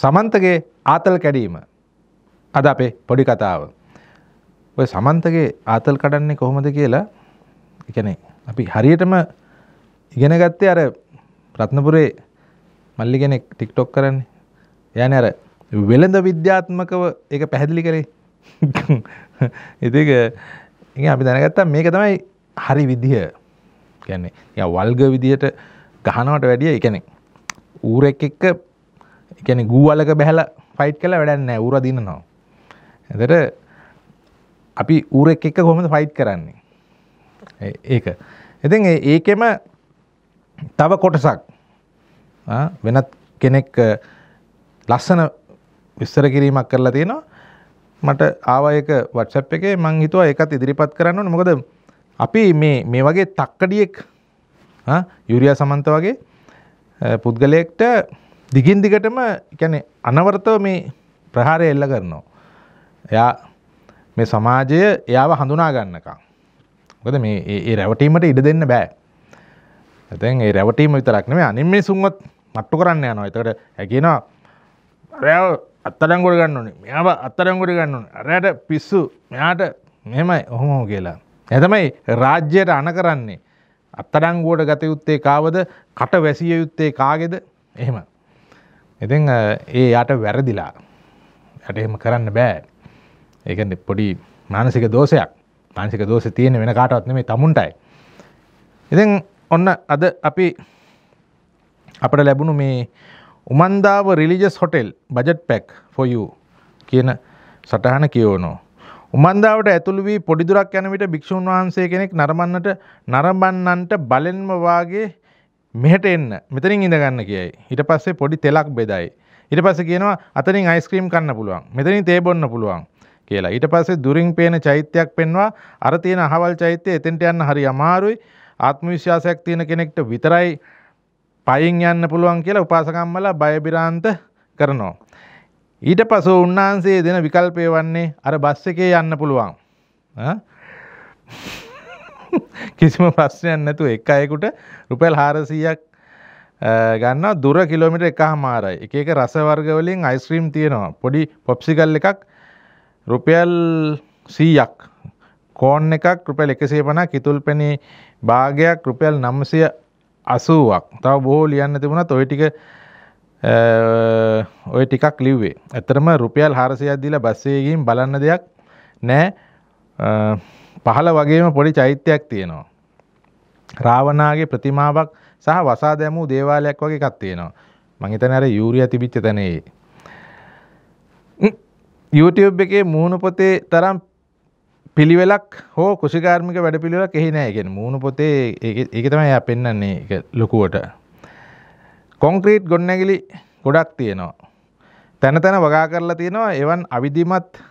සමන්තගේ ආතල් කැඩීම අද අපේ පොඩි කතාව. ඔය සමන්තගේ ආතල් කඩන්නේ කොහොමද කියලා එකනේ අපි හරියටම ඉගෙන ගත්තේ අර ප්‍රත්නපුරේ මල්ලි කෙනෙක් ටික්ටොක් කරන්නේ යන අර වෙළඳ විද්‍යාත්මකව ඒක පැහැදිලි කරේ ඉතික අපි දැනගත්තා මේක තමයි හරි විදිහ කියන්නේ වල්ග විදිහට ගහනවට වැඩිය එකනෙක් ඌරෙක් එක්ක එකන ගූවලක බැහල ෆයිට් කළ වැඩන්න ඌර දිනනවා ඇතට අපි ඌරෙක් එක්ක කොමද ෆයිට් කරන්නේ ඒක එති ඒකෙම තව කොටසක් වෙනත් කෙනෙක් ලස්සන විස්තර කිරීමක් කරලා තියෙනවා මට ආවායක වට්සප් එකේ මං හිතුවා එකත් ඉදිරිපත් කරන්න මොකද අපි මේ මේ වගේ තක්කඩියෙක් යුරියා සමන්ත වගේ පුද්ගලයෙක්ට දිගින් දිගටම කැනෙ අනවර්තව මේ ප්‍රහාරය එල්ල කරනවා. එයා මේ සමාජය එයාව හඳුනා ගන්නකා. ගොද මේ ඒ රැවටීමට ඉඩ දෙන්න බෑ. ඇතැන් ඒ රැවටීම විතරක්න මේ අනින් මේ සුන්වත් මට්ටු කරන්න යනවා එතකට හැකිෙනවා රැව අත්තරංගොඩ ගන්න ඕනේ මෙයාව අත්තරංගොඩ ගන්න ඕන රැට පිස්සු මෙයාට මෙමයි ඔහොමෝ කියලා. ඇතමයි රාජ්‍යයට අන කරන්නේ අත්තරංගුවට ගත යුත්තේ කාවද කට වැසිය යුත්තේ කාගෙද එහෙම ඉතින් ඒ යට වැරදිලා යට එහෙම කරන්න බෑ ඒකන්න පොඩි මානසික දෝෂයක් මානසික දෝෂ තියෙන වෙන කාටවත් මේ තමුන්ටයි ඉතින් ඔන්න අද අපි අපට ලැබුණු මේ Umandawa religious hotel budget pack for you කියන සටහන කියවනෝ උමන්දාවට ඇතුළු වී පොඩිදුරක් යන විට භික්ෂූන් වහන්සේ කෙනෙක් නරඹන්නට නරඹන්නන්ට බලෙන්ම වාගේ මෙහට එන්න මෙතනින් ඉඳගන්න කියයි හිට පස්සේ පොඩි තෙලක් බෙදයි ඉට පස කියනවා අතනින් අයිස්ක්‍රීම් කන්න පුළුවන් මෙතනින් තේබොන්න පුළුවන් කියලා ඊට පස්සේ දුරින් පේන චෛත්‍යයක් පෙන්වා අර තියෙන අහවල් චෛත්‍යය එතෙන්ට යන්න හරි අමාරුයි ආත්ම විශ්වාසයක් තියෙන කෙනෙක්ට විතරයි පයින් යන්න පුළුවන් කියලා උපාසකම්මලා බයබිරාන්ත කරනවා. ඊට පසු උන්වහන්සේ දෙන විකල්පය වන්නේ අර බස් එකේ යන්න පුළුවන්. කිසිම ප්‍රශ්නයක් නැතු එක් අයෙකුට රුපැල් හාරසීයක් ගන්න දුර කිලෝමිට එක හමාරයි එක එක රසවර්ගවලින් අයිස්ක්‍රීම් තියෙනවා පොඩි පොප්සිකල් එකක් රුපියල් සීයක් කෝන් එකක් රුපැල් එකසේ පනා කිතුල් පැණි භාගයක් රුපියල් නම්සය අසුවක් තව බොහෝ ලියන්න තිබුණා ඔය ටික ඔය ටිකක් ලිව්වේ ඇතරම රුපියල් හාරසියක් දීලා බස්සේගින් බලන්න දෙයක් නෑ පහළ වගේම පොඩි චෛත්‍යයක් තියෙනවා. රාවණාගේ ප්‍රතිමාවක් සහ වසා දැමූ දේවාලයක් වගේ එකක් තියෙනවා. මං හිතන්නේ අර යූරියා තිබිච්ච තැනේ. YouTube එකේ මූණු පොතේ තරම් පිළිවෙලක් හෝ කුසිකාර්මික වැඩපිළිවෙලක් එහි නෑ. කියන්නේ මූණු පොතේ ඒක තමයි එයා පෙන්වන්නේ ඒක ලොකුවට. කොන්ක්‍රීට් ගොඩනැගිලි ගොඩක් තියෙනවා. තැන තැන වගා කරලා තියෙනවා එවන් අවිධිමත්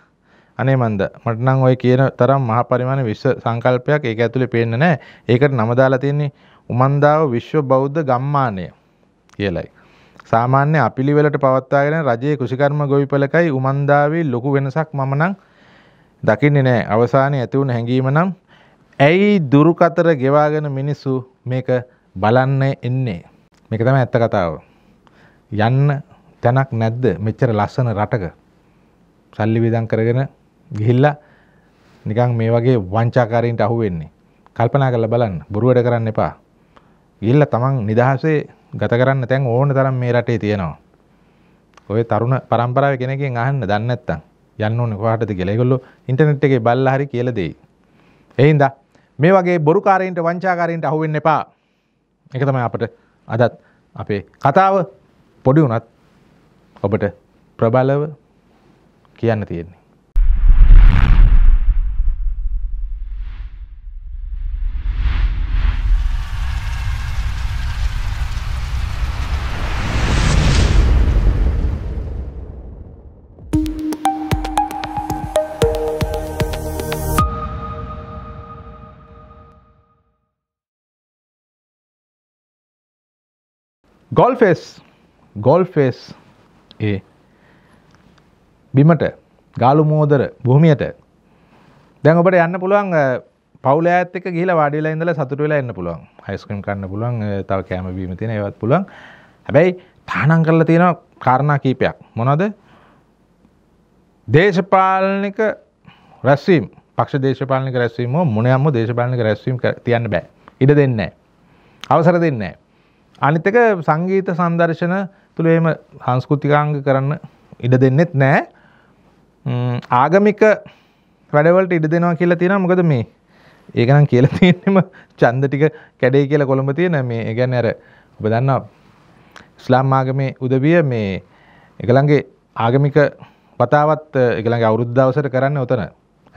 අනේ මන්ද මට නම් ඔය කියන තරම් මහ පරිමාණ විශ්ව සංකල්පයක් ඒක ඇතුලේ පේන්නේ නැහැ. ඒකට නම දාලා තියෙන්නේ උමන්දාව විශ්ව බෞද්ධ ගම්මානය කියලයි. සාමාන්‍ය අපිලිවෙලට පවත්වාගෙන රජයේ කුසිකර්ම ගොවිපලකයි උමන්දාවේ ලොකු වෙනසක් මම නම් දකින්නේ නැහැ. අවසානයේ ඇති වුණ හැඟීම නම් ඇයි දුරුකතර ගෙවාගෙන මිනිස්සු මේක බලන්න එන්නේ. මේක තමයි ඇත්ත කතාව. යන්න තැනක් නැද්ද මෙච්චර ලස්සන රටක සල්ලි විදන් කරගෙන ගිහිල්ලා නිකන් මේ වගේ වංචාකාරීන්ට අහු වෙන්නේ. කල්පනා කරලා බලන්න. බොරු වැඩ කරන්න එපා. ගිහිල්ලා තමන් නිදහසේ ගත කරන්න තැන් ඕන තරම් මේ රටේ තියෙනවා. ඔය තරුණ පරම්පරාවේ කෙනෙක්ගෙන් අහන්න දන්නේ නැත්තම් යන්න ඕනේ කොහටද කියලා. ඒගොල්ලෝ ඉන්ටර්නෙට් එකේ බලලා හරි කියලා දෙයි. එහෙනම් මේ වගේ බොරුකාරයින්ට වංචාකාරයින්ට අහු වෙන්න එපා. ඒක තමයි අපිට අදත් අපේ කතාව පොඩි වුණත් ඔබට ප්‍රබලව කියන්න තියෙන්නේ. ගොල් ෆෙස් ගොල් ෆෙස් ඒ බිමට ගාලු මෝදර භූමියට දැන් ඔබට යන්න පුළුවන් පවුල ඇත්තක ගිල වාඩිලා ඉඳලා සතුට වෙලා එන්න පුළුවන් අයිස්කම් කන්න පුළුවන් තව කෑම බීම තියෙන ඒවත් පුළුවන් හැබැයි තහනම් කරලා තියෙන කාරණා කීපයක් මොනවද දේශපාලනික රැස්වීම් පක්ෂ දේශපාලනික රැස්වීම මොනයම්ම දේශපාලනික රැස්වීම් තියන්න බෑ ඉඩ දෙන්නේ අවසර දෙන්නේ අනිතක සංගීත සංදර්ශන තුළ එහෙම සංස්කෘතිකාංග කරන්න ඉඩ දෙන්නෙත් නෑ ආගමික වැඩවලට ඉඩ දෙනවා කියලා තියෙනවා මොකද මේ ඒකනම් කියලා තියෙන්නම ඡන්ද ටික කැඩේ කියලා කොළඹ තියෙන මේ ඒ කියන්නේ අර ඔබ දන්නා ඉස්ලාම් ආගමේ උදවිය මේ ඒගලන්ගේ ආගමික වතාවත් ඒගලන්ගේ අවුරුද්ද දවසට කරන්න උතන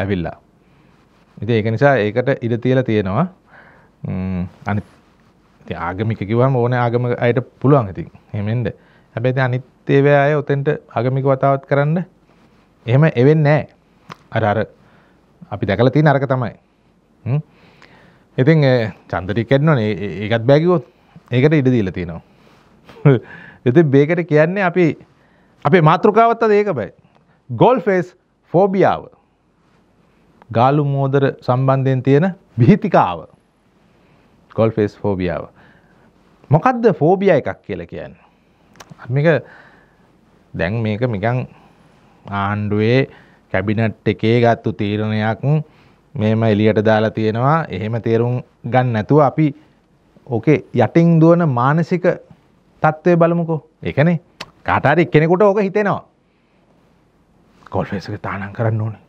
ඇවිල්ලා ඉතින් ඒක නිසා ඒකට ඉඩ තියලා තියෙනවා අනිත් ඉතින් ආගමික කිව්වම ඕනේ ආගම අයට පුළුවන් ඉතින් එහෙම එන්න. හැබැයි ඉතින් අනිත් ඒවා අය උතෙන්ට ආගමික වතාවත් කරන්න එහෙම එවෙන්නේ නැහැ. අර අර අපි දැකලා තියෙන අරක තමයි. හ්ම්. ඉතින් ඡන්ද ටික කැඩනවනේ ඒකත් බෑ කිව්වොත්. ඒකට ඉඩ දීලා තියෙනවා. ඉතින් මේකට කියන්නේ අපි අපේ මාතෘකාවත් අද ඒක බෑ. Goal face ෆෝබියාව. ගාලු මෝදර සම්බන්ධයෙන් තියෙන විහිතිකාව. ගොල්ෆේස් ෆෝබියාව මොකක්ද ෆෝබිය එකක් කියල කියන්න. මේක දැන් මේක මිකං ආණ්ඩුවේ කැබිනට් එකේ ගත්තු තීරණයක් මෙම එලියට දාලා තියෙනවා එහෙම තේරුම් ගන්න නැතුව අපි ඕකේ යටින් දුවන මානසික තත්ත්වය බලමුකෝ එකනේ කාටාර එක්කෙනෙකුට ඕක හිතෙනවා කොල්ෆේසක තානන් කරන්න ඕනේ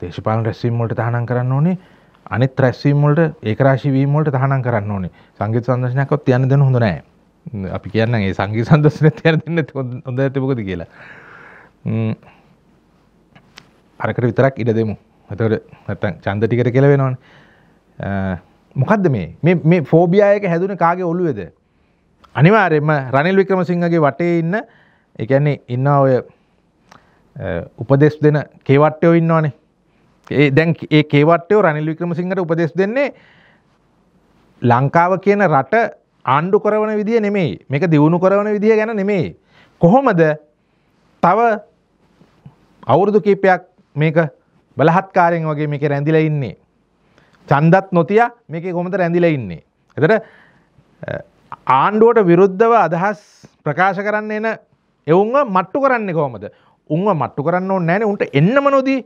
දේශපාලන රැස්වීම් වලට තහනම් කරන්න ඕනේ අනිත් රැස්වීමට ඒකරශීවීමට තහනම් කරන්න ඕනේ සංගීත සදශනයක්කොත් යන්න දෙන හොඳ නෑ අපි කියන්න ඒ සංගී සන්දශන තියන දෙන්න හොඳ ඇතිපොකද කියලා අරකට විතරක් ඉඩ දෙමු හතට චන්ද ටිකට කියල වෙනවන මොකක්ද මේ මේ ෆෝබියයක හැදුන කාගේ ඔල්ලුවේද අනිවාරෙම රනිල් වික්‍රම සිංහගේ වටේ ඉන්න එකන්නේ ඉන්න ඔය උපදෙස් දෙන කේවට්ටයෝ ඉන්නවානේ ඒ දැන් ඒ කේවට්ටයෝ රනිල් වික්‍රමසිංහට උපදෙස් දෙන්නේ ලංකාව කියන රට ආණ්ඩු කරවන විදිය නෙමෙයි. මේක දියුණු කරවන විදිය ගැන නෙමෙයි. කොහොමද තව අවුරුදු කීපයක් මේක බලහත්කාරයෙන් වගේ මේක රැඳිලා ඉන්නේ. ඡන්දත් නොතිය මේක කොහොමද රැඳිලා ඉන්නේ. එතන ආණ්ඩුවට විරුද්ධව අදහස් ප්‍රකාශ කරන්න එන එවුන්ව මට්ටු කරන්නේ කොහොමද? උන්ව මට්ටු කරන්න ඕනේ නැහැනේ. උන්ට එන්නම නොදී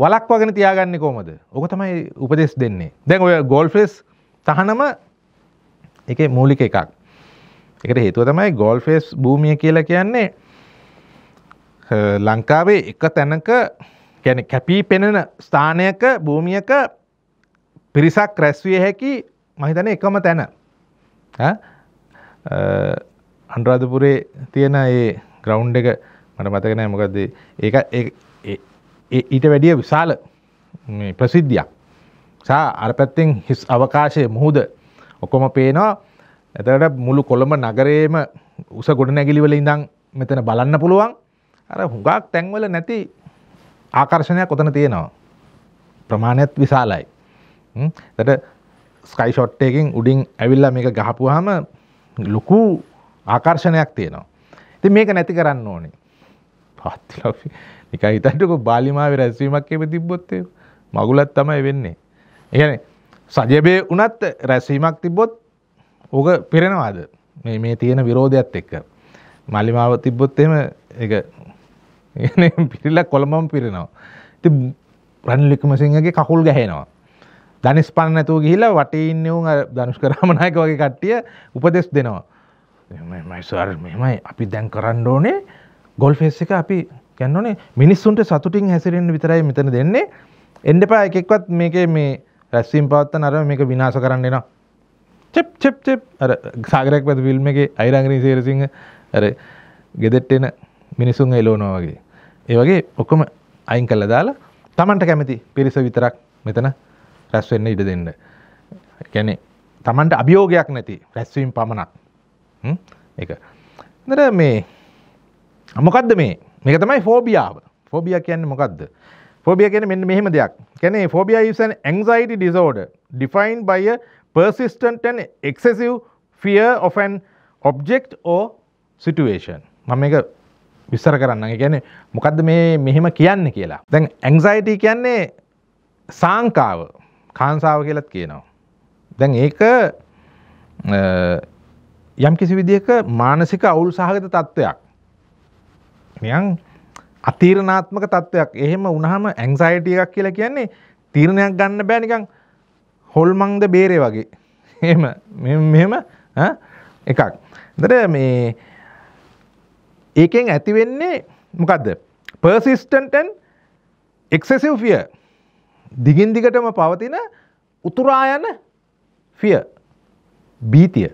වලක් වගෙන තියාගන්න කෝමද ඕක තමයි උපදෙස් දෙන්නේ දැන් ඔය ගෝල්ෆෙස් තහනම එක මූලික එකක් එකට හේතුව තමයි ගෝල්ෆෙස් භූමිය කියලා කියන්නේ ලංකාවේ එක තැනක ගැන කැපී පෙනෙන ස්ථානයක භූමියක පිරිසක් රැස්විය හැකි මහිතන එකම තැන අන්රාධපුරේ තියෙන ඒ ග්‍රවන්් එක මට මතකනෑ මොකක්ද ඒ ඊට වැඩිය විශාල ප්‍රසිද්ධියක් සා අර පැත්තෙන් හිස් අවකාශය මුහුද ඔකොම පේනවා ඇතට මුළු කොළඹ නගරේම උස ගොඩ නැගිලිවල ඉඳං මෙතන බලන්න පුළුවන් අර හුඟක් තැන්වල නැති ආකර්ශණයක් කොතන තියෙනවා ප්‍රමාණයත් විශාලයි තට ස්කයිෂොට්ටයකින් උඩින් ඇවිල්ල මේක ගහපුහම ලොකු ආකර්ශණයක් තියෙනවා ති මේක නැති කරන්න ඕනේ පත්ලි නිකන් හිතන්නකෝ බාලිමාවේ රැස්වීමක් එහෙම තිබ්බොත් මගුලක් තමයි වෙන්නේ. ඒ කියන්නේ සජබේ වුණත් රැස්වීමක් තිබ්බොත් ඕක පිරෙනවාද? මේ මේ තියෙන විරෝධයත් එක්ක. මාලිමාව තිබ්බොත් එහෙම ඒක එනේ පිරිලා කොළඹම පිරෙනවා. ඉතින් රනිල් වික්‍රමසිංහගේ කකුල් ගැහෙනවා. ධනිස් පන්න නැතුව ගිහිලා වටේ ඉන්නේ උන් අර ධනුෂ්ක රාමනායක වගේ කට්ටිය උපදෙස් දෙනවා. මෙහෙමයි සර් මෙහෙමයි අපි දැන් කරන්න ඕනේ ගොල්ෆෙස් එක අපි ගැන්නනේ මිනිස්සුන්ට සතුටින් හැසිරෙන් විතරයි මෙතන දෙන්නේ එන්ඩපා එකෙක්වත් මේක මේ රැස්වීම් පවත්ත නර මේක විනාශ කරන්න එෙන චෙප් චෙප් චෙප් අර සාගරයක් පැත් විල්ම එක අයිරංගරී සේරසිංහ ඇර ගෙදෙට්ටෙන මිනිසුන් එලෝනවාගේ ඒ වගේ ඔක්කොම අයින් කල්ල දාලා තමන්ට කැමති පිරිස විතරක් මෙතන රැස්වෙන්න ඉඩ දෙන්න ගැනෙ තමන්ට අභියෝගයක් නැති රැස්වීම් පමණක් එක දර මේ අමොකක්ද මේ මේක තමයි ෆෝබියාව ෆෝබිය කියන්නේ මොකක්ද ෆෝබිය කියන්නේ මෙන්න මෙහෙම දෙයක් කියන්නේ phobia is an anxiety disorder defined by a persistent and excessive fear of an object or situation මම මේක විස්තර කරන්න. ඒ කියන්නේ මොකද්ද මේ මෙහෙම කියන්නේ කියලා. දැන් ඇන්සයිටි කියන්නේ සාංකාව, කාංසාව කියලාත් කියනවා. දැන් ඒක යම් කිසි විදිහක මානසික අවුල් සහගත තත්ත්වයක්. නියන් අතීරණාත්මක තත්ත්වයක් එහෙම උනහම ඇංසයිටිය එකක් කියලා කියන්නේ තීරණයක් ගන්න බෑනිකං හොල්මංද බේරේ වගේ එහෙම මෙහෙම එකක් දර මේ ඒකෙන් ඇතිවෙන්නේ මොකක්ද පර්සිස්ටන්ටන් එක්සෙසිව් ෆිය දිගින් දිගටම පවතින උතුරායන ෆිය බීතිය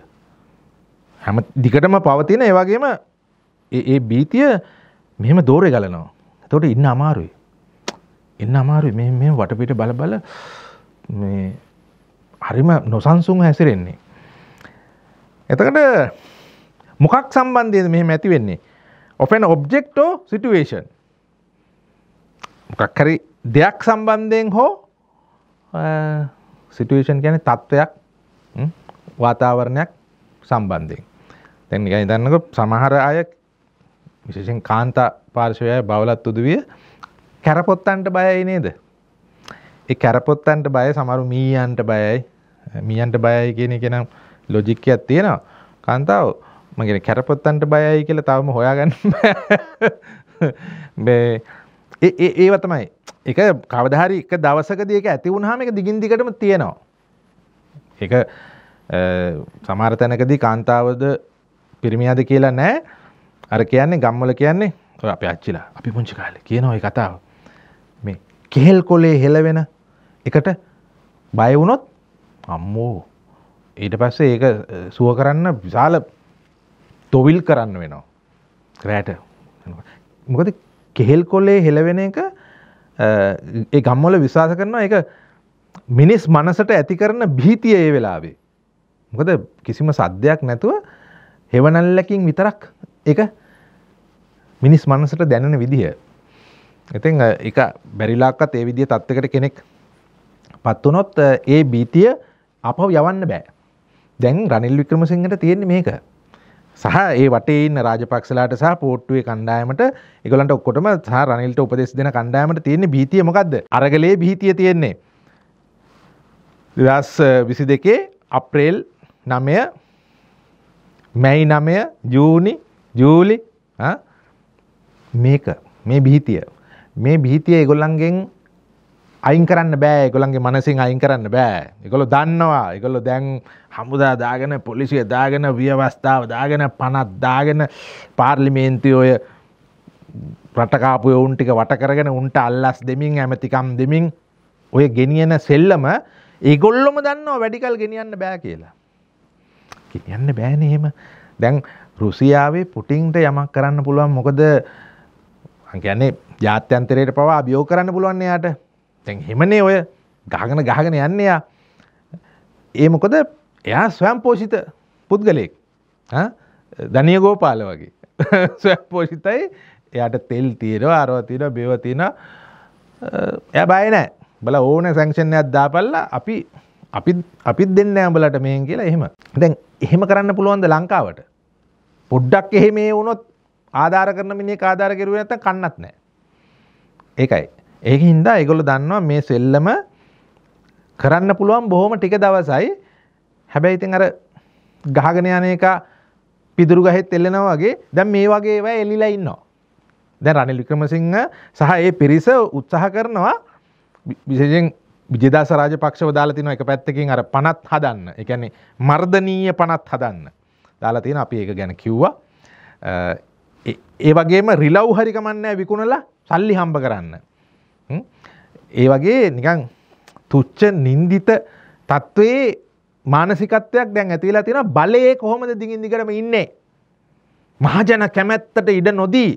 හැම දිගටම පවතින ඒවගේම ඒ බීතිය මෙහෙම දෝරේ ගලනවා. එතකොට ඉන්න අමාරුයි. ඉන්න අමාරුයි. මේ මේ වටපිට බල බල මේ හරිම නොසන්සුන් හැසිරෙන්නේ. එතකොට මොකක් සම්බන්ධයේද මෙහෙම ඇති වෙන්නේ? of an object or situation. මොකක් හරි දෙයක් සම්බන්ධයෙන් හෝ සිටුවේෂන් කියන්නේ තත්ත්වයක් වාතාවරණයක් සම්බන්ධයෙන්. දැන් නිකන් හිතන්නකො සමහර අය විශේෂෙන් කාන්තා පාර්ශවයයි බවලත් උදවිය කැරපොත්තන්ට බයයි නේද ඒ කැරපොත්තන්ට බය සමරු මීයන්ට බයයි මියන්ට බයයි කියන එක නම් ලොජික් එකක් තියෙනවා කාන්තාව මගෙන කැරපොත්තන්ට බයයි කියලා තවම හොයාගන්න මේ ඒ ඒව තමයි එක කවදහරි එක දවසකදී එක ඇති වුණාම එක දිගින් දිගටම තියෙනවා. ඒක සමහර තැනකදී කාන්තාවද පිරිමියාද කියලා නැහැ. අර කියන්නේ ගම්මල කියන්නේ ඔය අප අච්චිලා අපි පුංචි කාලේ කියන ඔය කතාව මේ කෙහෙල් කොලේ හෙලවෙන එකට බය වුණොත් අම්මෝ ඊට පස්සේ ඒක සුව කරන්න විශාල තොවිල් කරන්න වෙනවා රෑට මොකද කෙහෙල් කොල්ලේ හෙලවෙන එක ඒ ගම්මොල විශවාස කරනවා එක මිනිස් මනසට ඇති කරන භීතිය ඒ වෙලාවේ. මොකද කිසිම සද්ධයක් නැතුව හෙවනල්ලකින් විතරක් එක මිනිස් මනසට දැනෙන විදිහ. ඉතින් එක බැරිලාක්කත් ඒ විදිහ තත්ත්වකට කෙනෙක් පත්වනොත් ඒ බීතිය අපව යවන්න බෑ. දැන් රනිල් වික්‍රමසිංහට තියෙන්නේ මේක. සහ ඒ වටේ ඉන්න රාජපක්ෂලාට සහ පෝට්ටුවේ කණ්ඩායමට ඒගොල්ලන්ට ඔක්කොටම සහ රනිල්ට උපදෙස් දෙන කණ්ඩායමට තියෙන්නේ බීතිය මොකද්ද? අරගලයේ බීතිය තියෙන්නේ. 2022 අප්‍රේල් 9 මැයි 9 ජූනි ජූලි ආ මේක මේ බිහිතිය මේ බිහිතිය ඒගොල්ලන්ගෙන් අයින් කරන්න බෑ එකළන්ගේ මනසින් අයින් කරන්න බෑ එකළො දන්නවා එකළො දැන් හමුදා දාගෙන පොලිසිය දාගෙන ව්‍යවස්ථාව දාගෙන පනත් දාගෙන පාර්ලිමේන්ති ඔය රටකාපු ඔවුන් ටික වටකරගෙන උන්ට අල්ලස් දෙමින් ඇමතිකම් දෙමින් ඔය ගෙනියන සෙල්ලම ඒගොල්ලොම දන්නවා වැඩිකල් ගෙනියන්න බෑ කියලා. ගෙනියන්න බෑන එහෙම දැන් රුසියාවේ පුටින්ට යමක් කරන්න පුළුවන් මොකද අංකයන්නේ ජාත්‍යන්තරයට පවා අභියෝ කරන්න පුළුවන් එයාට තැන් හෙමනේ ඔය ගහගෙන ගහගෙන යන්න එයා ඒ මොකද එයා ස්වයම්පෝෂිත පුද්ගලයෙක් ධනිය ගෝපාල වගේ ස්වයම්පෝෂිතයි එයට තෙල් තීර අරවතින බෙවතින එය බය නෑ බල ඕන සංක්ෂණයක් දාපල්ලා අපි අපි අපිත් දෙන්න ඇඹලට මේන් කියලා එහෙම දැන් එහෙම කරන්න පුළුවන්ද ලංකාවට පොඩ්ඩක් එහෙ මේ වුණොත් ආධාර කරන මිනිහ ආධාර කෙරුවේ නැත්නම් කන්නත් නැහැ. ඒකයි. ඒක හින්දා ඒගොල්ලෝ දන්නවා මේ සෙල්ලම කරන්න පුළුවන් බොහොම ටික දවසයි. හැබැයි ඉතින් අර ගහගෙන යන එක පිදුරු ගහෙත් එල්ලෙනවා වගේ දැන් මේ වගේ ඒවා එලිලා ඉන්නවා. දැන් රනිල් වික්‍රමසිංහ සහ ඒ පිරිස උත්සාහ කරනවා විශේෂයෙන් විජේදාස රාජපක්ෂව දාලා තිනවා එක පැත්තකින් අර 50ත් හදන්න. ඒ කියන්නේ මර්ධනීය 50ත් හදන්න. දාලා තිනවා අපි ඒක ගැන කිව්වා. ඒ වගේම රිලව් හරි කමන්නෑ විකුණලා සල්ලි හම්බ කරන්න. ඒ වගේ නිකං තුච්ච නින්දිත තත්ත්වයේ මානසිකත්වයක් දැන් ඇතිලා තියෙන බලයේ කොහොමද දිගින් දිගටම ඉන්නේ. මහජන කැමැත්තට ඉඩ නොදී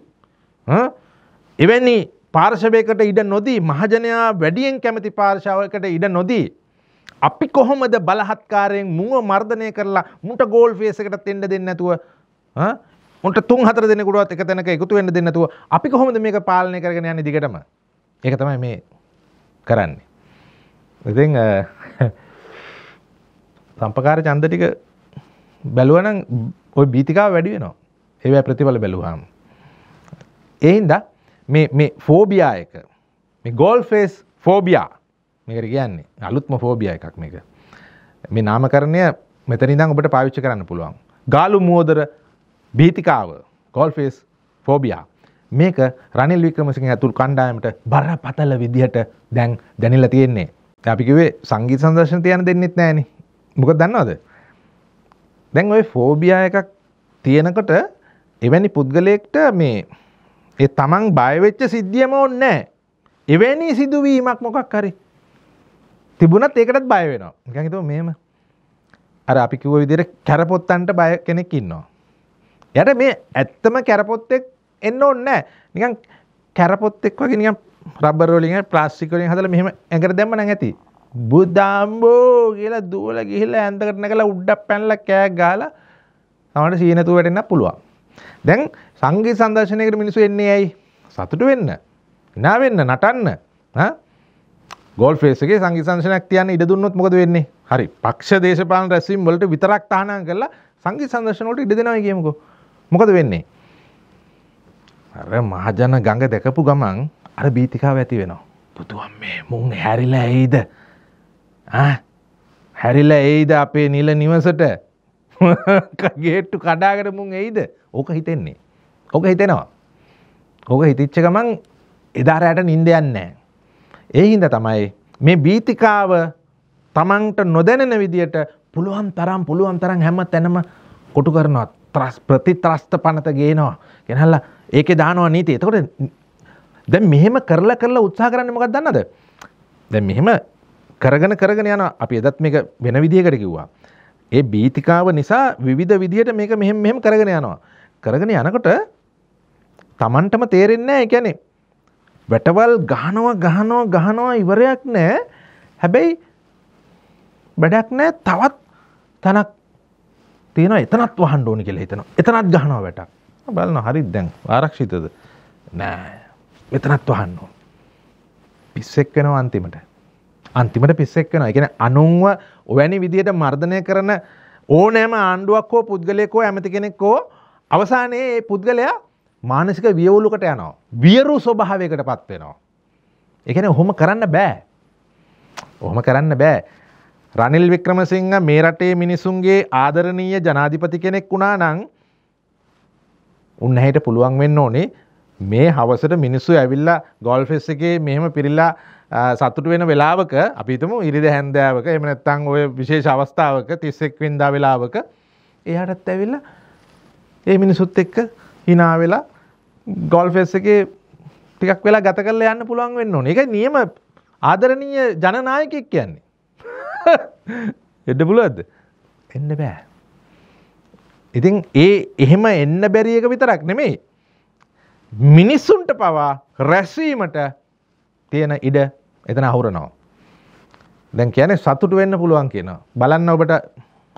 එවැනි පාර්ශවයකට ඉඩ නොදී මහජනයා වැඩියෙන් කැමති පාර්ශාවකට ඉඩ නොදී. අපි කොහොමද බලහත්කාරයෙන් මුව මර්ධනය කරලා මුට ගෝල් ෆේසකටත් එන්න දෙන්න නැතුව උන්ට තුන් හතර දෙනෙකුටවත් එක තැනක එකතු වෙන්න දෙන්නේ නැතුව අපි කොහොමද මේක පාලනය කරගෙන යන්නේ දිගටම? ඒක තමයි මේ කරන්නේ. ඉතින් සම්පකාර ඡන්ද ටික බැලුවනම් ওই බීතිකාව වැඩි වෙනවා. ඒවැ ප්‍රතිඵල බැලුවාම. ඒ හින්දා මේ මේ ෆෝබියා එක මේ ගෝල් ෆේස් ෆෝබියා මේකට කියන්නේ අලුත්ම ෆෝබියා එකක් මේක. මේ නාමකරණය මෙතනින් ඉඳන් ඔබට පාවිච්චි කරන්න පුළුවන්. ගාලු මුවදර භීතිකාව කොල්ෆිස් ෆෝබියා මේක රනිල් වික්‍රමසිංහ ඇතුළු කණ්ඩායමට බරපතල විදිහට දැන් දැනිලා තියෙන්නේ. අපි කිව්වේ සංගීත සංදර්ශන තියන්න දෙන්නෙත් නෑනේ. මොකද දන්නවද? දැන් ওই ෆෝබියා එකක් තියෙනකොට එවැනි පුද්ගලයෙක්ට මේ ඒ තමන් බය වෙච්ච සිද්ධියම ඕනේ නෑ. එවැනි සිදුවීමක් මොකක් හරි තිබුණත් ඒකටත් බය වෙනවා. නිකන් හිතුව මෙහෙම අර අපි කිව්ව විදිහට කැරපොත්තන්ට බය කෙනෙක් ඉන්නවා. යට මේ ඇත්තම කැරපොත්තෙක් එන්න ඕන්න නිකන් කැරපොත්තෙක් වගේ නිකන් රබර් වලින් ප්ලාස්ටික් වලින් හදලා මෙහෙම ඇඟට දැම්ම නම් ඇති බුදම්බෝ කියලා දුවලා ගිහිල්ලා ඇඳකට නැගලා උඩක් පැනලා කෑ ගාලා තමට සීනතුව වැටෙන්න පුළුවන් දැන් සංගීත සංදර්ශනයකට මිනිස්සු එන්නේ ඇයි සතුටු වෙන්න නා වෙන්න නටන්න ගොල් ෆේසගේ සංගීත සංදර්ශනයක් තියන්න ඉඩ දුන්නොත් මොකද වෙන්නේ හරි පක්ෂ දේශපාලන රැස්වීම් වලට විතරක් තහනම් කරලා සංගීත සංදර්ශන වලට ඉඩ දෙනවා කියමුකෝ මොකද වෙන්නේ? අර මහජන ගඟ දැකපු ගමන් අර බීතිකාව ඇති වෙනවා. පුතුවන් මේ මුන් හැරිලා එයිද? ආ හැරිලා එයිද අපේ නිල නිවසට? ගේට්ටු කඩාගෙන මුන් එයිද? ඕක හිතෙන්නේ. ඕක හිතෙනවා. ඕක හිතිච්ච ගමන් එදා රැට නිින්ද යන්නේ නැහැ. ඒ හින්දා තමයි මේ බීතිකාව තමන්ට නොදැනෙන විදියට පුළුවන් තරම් පුළුවන් තරම් හැම තැනම කොටු කරනවත් ත්‍රස් ප්‍රතිත්‍රස්ත පනත ගේනවා ගෙනහල්ල ඒක දානවා නීති එතකොට දැ මෙහෙම කරලා කරලා උත්සා කරන්න මොකක් දන්නද දැ මෙහෙම කරගෙන කරගෙන යන අපි එදත් මේක වෙන විදිහකට කිව්වා ඒ බීතිකාව නිසා විවිධ විදිහට මේක මෙහෙම මෙහෙම කරගෙන යනවා කරගෙන යනකොට තමන්ටම තේරෙන්නේ එකැනෙ වැටවල් ගහනවා ගහනෝ ගහනවා ඉවරයක් නෑ හැබැයි වැඩක් නෑ තවත් තැනක් තියෙන එතනත් වහන් ඕනි කියලා හිතනවා එතනත් ගහනවා වැටක් බලන හරි දැන් ආරක්ෂිතද නෑ එතනත් වහන්න ඕන පිස්සෙක් වෙනවා අන්තිමට අන්තිමට පිස්සෙක් වෙනවා එකන අනුන්ව ඔවැනි විදියට මර්ධනය කරන ඕනෑම ආණ්ඩුවක් හෝ පුද්ගලයෙකෝ ඇමති කෙනෙක්කෝ අවසානයේ ඒ පුද්ගලයා මානසික වියවුලුකට යනවා වියරු ස්වභාවයකට පත්වෙනවා එකන ඔහොම කරන්න බෑ ඔහොම කරන්න බෑ රනිල් වික්‍රමසිංහ මේ රටේ මිනිසුන්ගේ ආදරණීය ජනාධිපති කෙනෙක් වුණා නං උන්නහැට පුළුවන් වෙන්න ඕනේ මේ හවසට මිනිස්සු ඇවිල්ලා ගොල්ෆෙස් එකේ මෙහෙම පිරිල්ලා සතුට වෙන වෙලාවක අපිතම ඉරිද හැන්දෑවක එමනැත්තං ඔය විශේෂ අවස්ථාවක තිස්සෙක් වෙන්දා වෙලාවක එයාටත් ඇවිල්ල ඒ මිනිසුත් එක්ක හිනාවෙලා ගොල්ෆෙස් එකේ ටිකක් වෙලා ගත කරලා යන්න පුළුවන් වෙන්න ඕනේ එක නියම ආදරණීය ජනනායකෙක් කියන්නේ එඩ පුළුවද එන්න බෑ. ඉතින් ඒ එහෙම එන්න බැරියක විතරක් නෙමෙයි. මිනිස්සුන්ට පවා රැස්වීමට තියෙන ඉඩ එතන අහුරනවා. දැන් කියන්නේ සතුට වෙන්න පුළුවන් කියනවා. බලන්න ඔබට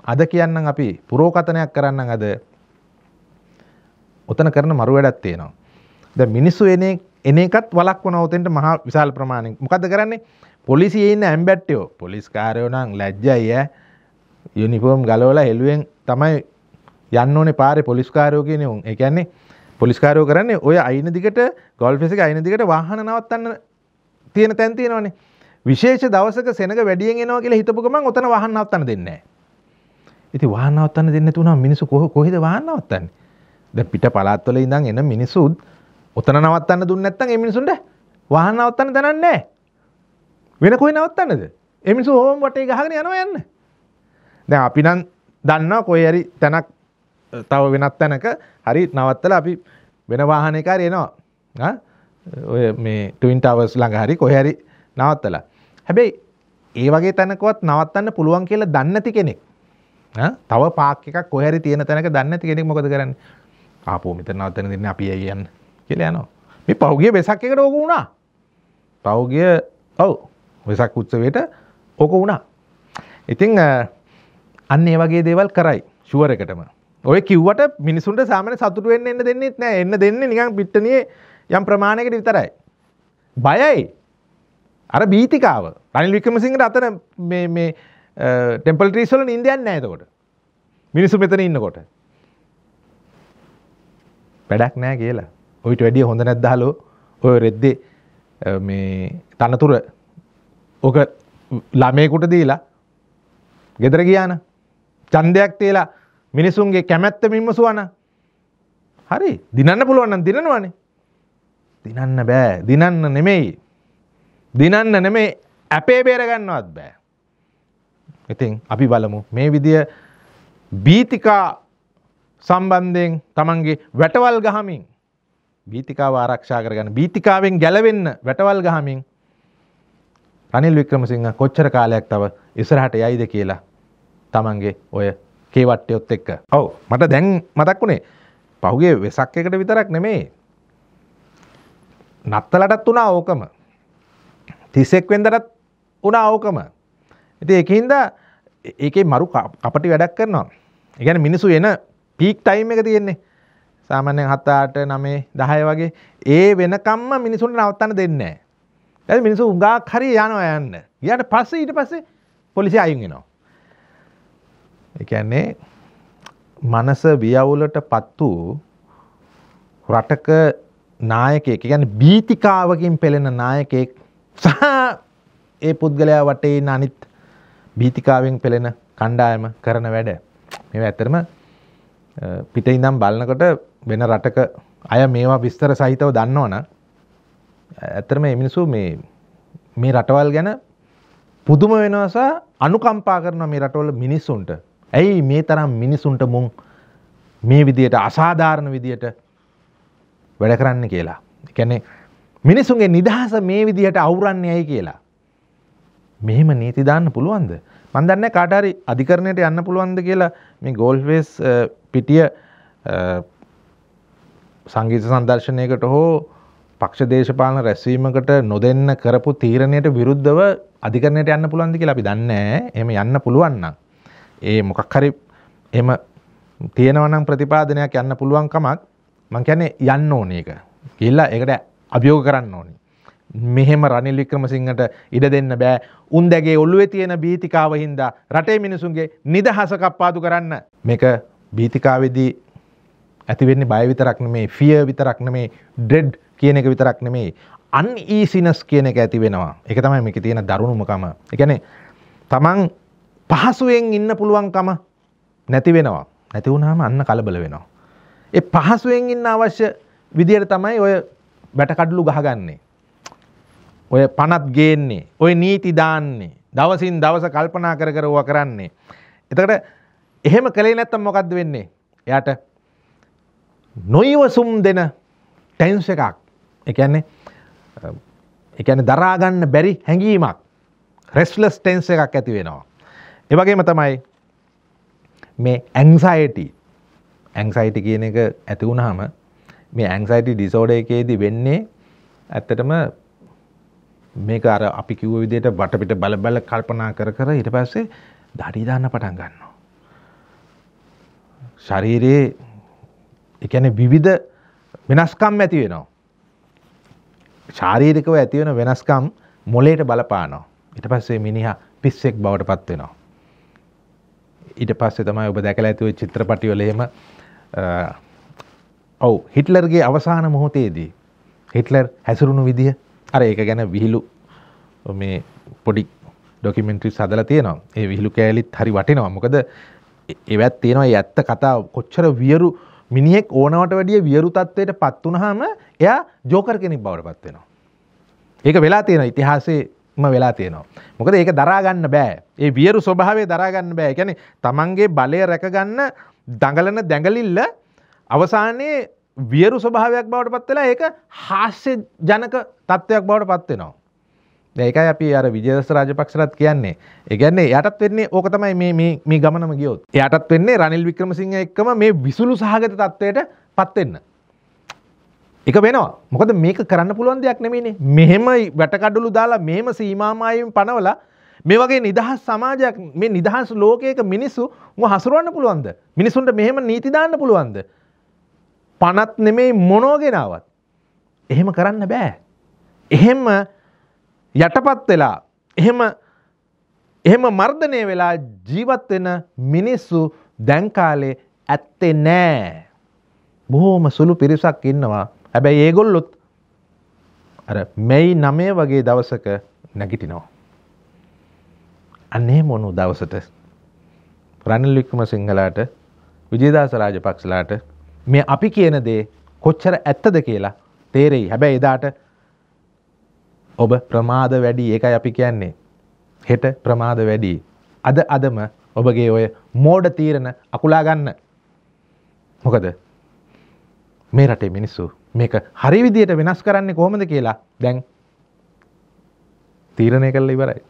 අද කියන්නම් අපි පුරෝකතනයක් කරන්න අද ඔතන කරන මරු වැඩක් තියෙනවා. ද මිනිස්සු එන එකත් වලක් වනවතෙන්ට මහා විශාල ප්‍රමාණය මොකද කරන්නේ පොලිසියන්න ඇම්බැට්ටයෝ පොලිස්කාරයෝනං ලැජ්ජයිය යුනිෆෝම් ගලෝල හෙළුවෙන් තමයි යන්න ඕනේ පාරි පොලිස්කාරයෝ කියෙන උන් එකන්නේ පොලිස්කාරයෝ කරන්නේ ඔය අයින දිගට ගොල් ෙසික අයින දිගට වාහන නවත්තන්න තියෙන තැන්තියෙනවනේ විශේෂ දවසක සෙනක වැඩියෙන් එනවා කියලා හිතපුකම ඔතන වහන්න අවත්තන්න දෙන්නේ. ඉති වාහන අවත්තන්න දෙන්න තුනම් මිනිසු කොහ කොහෙද වාහන අවත්තන්නේ. දැන් පිට පළාත්වල ඉඳන් එන මිනිසුත් ඔතන නවත්තන්න දුන්නේ නැත්නම් ඒ මිනිසුන්ට වාහන අවත්තන්න දැනන්නේ නැහැ. වෙන කොයි නවත්තන්නද එමිසු හෝම් වටේ ගහගෙන යනවා යන්න දැන් අපි නම් දන්නවා කොයි හරි තැනක් තව වෙනත් තැනක හරි නවත්තලා අපි වෙන වාහනයක හරි එනවා ඔය මේ ටවින් ටවර්ස් ළඟ හරි කොහේ හරි නවත්තලා හැබැයි ඒ වගේ තැනකවත් නවත්තන්න පුළුවන් කියලා දන්නේ නැති කෙනෙක් තව පාක් එකක් කොහේ හරි තියෙන තැනක දන්නේ නැති කෙනෙක් මොකද කරන්නේ ආපෝ මෙතන නවත්තන දෙන්නේ අපි ඇයි යන්නේ කියලා යනවා මේ පහුගිය වෙසක් එකට ඕක වුණා පහුගිය ඔව් වෙසක් උත්සවයට ඕක වුණා. ඉතිං අන්න ඒ වගේ දේවල් කරයි ශුවරකටම ඔය කිව්වට මිනිසුන්ට සාමන සතුට වෙන්න එන්න දෙන්නෙත් නෑ එන්න දෙන්න නිකං පිට්ටනිය යම් ප්‍රමාණයකට විතරයි. බයයි අර බීතිකාව රනිල් වික්‍රමසිංහට අතන මේ ටෙම්පල් ට්‍රීස්වල ඉන්දයන්න ඇතකොට මිනිසු මෙතන ඉන්නකොට වැඩක් නෑ කියලා ඔයිට වැඩිය හොඳ නැද්දාලෝ ඔය රෙද්දේ මේ තනතුර ඕක ළමයෙකුට දීලා ගෙදර ගියාන ඡන්දයක් තියලා මිනිසුන්ගේ කැමැත්ත විමසුවන හරි දිනන්න පුළුවන් නම් දිනනවනේ දිනන්න බෑ දිනන්න නෙමෙයි දිනන්න නෙමෙයි අපේ බේර ගන්නවත් බෑ ඉතින් අපි බලමු මේ විදිය බීතිකා සම්බන්ධයෙන් තමන්ගේ වැටවල් ගහමින් බීතිකාව ආරක්ෂා කරගන්න බීතිකාවෙන් ගැලවෙන්න වැටවල් ගහමින් රනිල් වික්‍රමසිංහ කොච්චර කාලයක් තව ඉස්සරහට යයිද කියලා තමන්ගේ ඔය කේවට්ටයොත් එක්ක. ඔව් මට දැන් මතක් වුණේ පහුගේ වෙසක් එකට විතරක් නෙමේ. නත්තලටත් වුණා ඕකම. 31 වෙනිදාටත් වුණා ඕකම. ඉතින් ඒකින්ද ඒකේ මරු කපටි වැඩක් කරනවා. ඒ කියන්නේ මිනිස්සු එන පීක් ටයිම් එක තියෙන්නේ. සාමාන්‍යයෙන් 7 8 9 10 වගේ ඒ වෙනකම්ම මිනිසුන්ට නවත්තන්න දෙන්නේ නැහැ. ඇ මිනිසු උගා හරි යනවා යන්න යට පස්සේ ඊට පස්සේ පොලිසි අයුන් එනවා. එකන්නේ මනස බියවුලට පත් වූ රටක නායකෙක් ගැන බීතිකාවකින් පෙළෙන නායකෙක් සහ ඒ පුද්ගලයා වටේ අනිත් බීතිකාවෙන් පෙළෙන කණ්ඩායම කරන වැඩ මෙ ඇතරම පිට ඉඳම් බලනකොට වෙන රටක අය මේවා විස්තර සහිතව දන්නවන ඇත්තර මේ මිනිසු මේ මේ රටවල් ගැන පුදුම වෙනවාසා අනුකම්පා කරන මේ රටවල මිනිස්සුන්ට ඇයි මේ තරම් මිනිසුන්ට මුන් මේ විදියට අසාධාරණ විදියට වැඩ කරන්න කියලා එකැනෙ මිනිසුන්ගේ නිදහස මේ විදිහට අවුරන්නේ ඇයි කියලා මෙහෙම නීති දාන්න පුළුවන්ද මන්දන්න කාටාරි අධිකරණයට යන්න පුළුවන්ද කියලා මේ ගෝල්ෆේස් පිටිය සංගීත සංදර්ශනයකට හෝ පක්ෂ දේශපාලන රැස්වීමකට නොදන්න කරපු තීරණයට විරුද්ධව අධිකරණයට යන්න පුළුවන්දි කියලා අපි දන්නේ එහෙම යන්න පුළුවන් නම් ඒ මොකක් හරි එහෙම තියෙනවා නම් ප්‍රතිපාදනයක් යන්න පුළුවන් කමක් මං කියන්නේ යන්න ඕනේ ඒක. ගිහිල්ලා ඒකට අභියෝග කරන්න ඕනේ. මෙහෙම රනිල් වික්‍රමසිංහට ඉඩ දෙන්න බෑ. උන් දැගේ ඔළුවේ තියෙන බීතිකාව හින්දා රටේ මිනිසුන්ගේ නිදහස කප්පාදු කරන්න. මේක බීතිකාවේදී ඇති වෙන්නේ බය විතරක් නෙමේ, ෆියර් විතරක් නෙමේ, ඩ්‍රෙඩ් කියන එක විතරක් නෙමේ අන් ඊසිනස් කියන එක ඇති වෙනවා එක තමයි මේක තියෙන දරුණුමකම එකනේ තමන් පහසුවෙන් ඉන්න පුළුවන්කම නැති වෙනවා නැති වුණාම අන්න කලබල වෙනවා ඒ පහසුවෙන් ඉන්න අවශ්‍ය විදියට තමයි ඔය බැටකඩලු ගහගන්නේ ඔය පනත් ගේන්නේ ඔය නීති දාන්නේ දවසින් දවස කල්පනා කර කර ඕවා කරන්නේ එතකට එහෙම කළේ නැත්තම් මොකක්ද වෙන්නේ එයාට නොයිවසුම් දෙන ටැන්ස එකක් එකන්නේ එකන දරාගන්න බැරි හැඟීමක් රෙස්ලස් ටෙන්ස එකක් ඇති වෙනවා. එවගේම තමයි මේ ඇංසයිට ඇංසයිට කියන එක ඇති වුණහම මේ ඇංසයිට ඩිසෝඩ එකේදී වෙන්නේ ඇත්තටම මේක අර අපි කිව්ව විදියට වටපිට බල බල කල්පනා කර කර ඊට පස්සේ දඩිදාන්න පටන් ගන්නවා. ශරීරයේ එකන විවිධ වෙනස්කම් ඇති වෙනවා. ශාරීරිකව ඇතිවෙන වෙනස්කම් මොලේට බලපානවා. ඉට පස්සේ මිනිහා පිස්සෙක් බවට පත්වෙනවා. ඊට පස්සේ තමයි ඔබ දැකලා ඇතිව චිත්‍රපටිවලේම ඔව් හිට්ලර්ගේ අවසාන මොහොතේදී හිට්ලර් හැසුරුණු විදිහ අර ඒක ගැන විහිළු මේ පොඩි ඩොකිමෙන්ට්‍රි සදල තියෙනවා ඒ විහිළු කෑලිත් හරි වටිනවා මොකද එවත් තියෙනවා ඇත්ත කතා කොච්චර වියරු මිනිහෙක් ඕනවට වැඩිය වියරු තත්වයට පත් වනහම එයා ජෝකර කෙනෙක් බවට පත්වෙනවා. ඒක වෙලා තියෙන ඉතිහාසේම වෙලා තියෙනවා. මොකද ඒක දරාගන්න බෑ ඒ වියරු ස්වභාවේ දරාගන්න බෑ එකැන තමන්ගේ බලය රැකගන්න දඟලන දැඟලිල්ල අවසානයේ වියරු ස්වභාවයක් බවට පත්වෙලා ඒක හාස්‍ය ජනක තත්ත්වයක් බවට පත්වෙනවා. ඒකයි අපි අර විජේදස රාජපක්ෂරත් කියන්නේ. ඒ කියන්නේ යටත් වෙන්නේ ඕක තමයි මේ මේ මේ ගමනම ගියොත්. යටත් වෙන්නේ රනිල් වික්‍රමසිංහ එක්කම මේ විසුළු සහගත තත්වයට පත් වෙන්න. ඒක වෙනවා. මොකද මේක කරන්න පුළුවන් දෙයක් නෙමෙයිනේ. මෙහෙම වැටකඩලු දාලා මෙහෙම සීමාමායෙන් පනවලා මේ වගේ නිදහස් සමාජයක් මේ නිදහස් ලෝකයක මිනිස්සු උව හසුරවන්න පුළුවන්ද? මිනිසුන්ට මෙහෙම නීති දාන්න පුළුවන්ද? පනත් නෙමෙයි මොනෝගෙනාවත්. එහෙම කරන්න බෑ. එහෙම යටපත් වෙලා එහෙම එහෙම මර්ධනය වෙලා ජීවත් වෙන මිනිස්සු දැන් කාලේ ඇත්තේ නෑ. බොහෝම සුළු පිරිසක් ඉන්නවා. හැබැයි ඒගොල්ලොත් අර මෙයි 9 වගේ දවසක නැගිටිනවා. අනේ මොනු දවසට රනිල් වික්‍රමසිංහලාට විජේදාස රාජපක්ෂලාට මේ අපි කියන දේ කොච්චර ඇත්තද කියලා තේරෙයි. හැබැයි එදාට ඔබ ප්‍රමාද වැඩි ඒකයි අපි කියන්නේ. හෙට ප්‍රමාද වැඩි. අද අදම ඔබගේ ඔය මෝඩ තීරණ අකුලා ගන්න. මොකද මේ රටේ මිනිස්සු මේක හරි විදියට වෙනස් කරන්නේ කොහොමද කියලා දැන් තීරණය කළ ඉවරයි.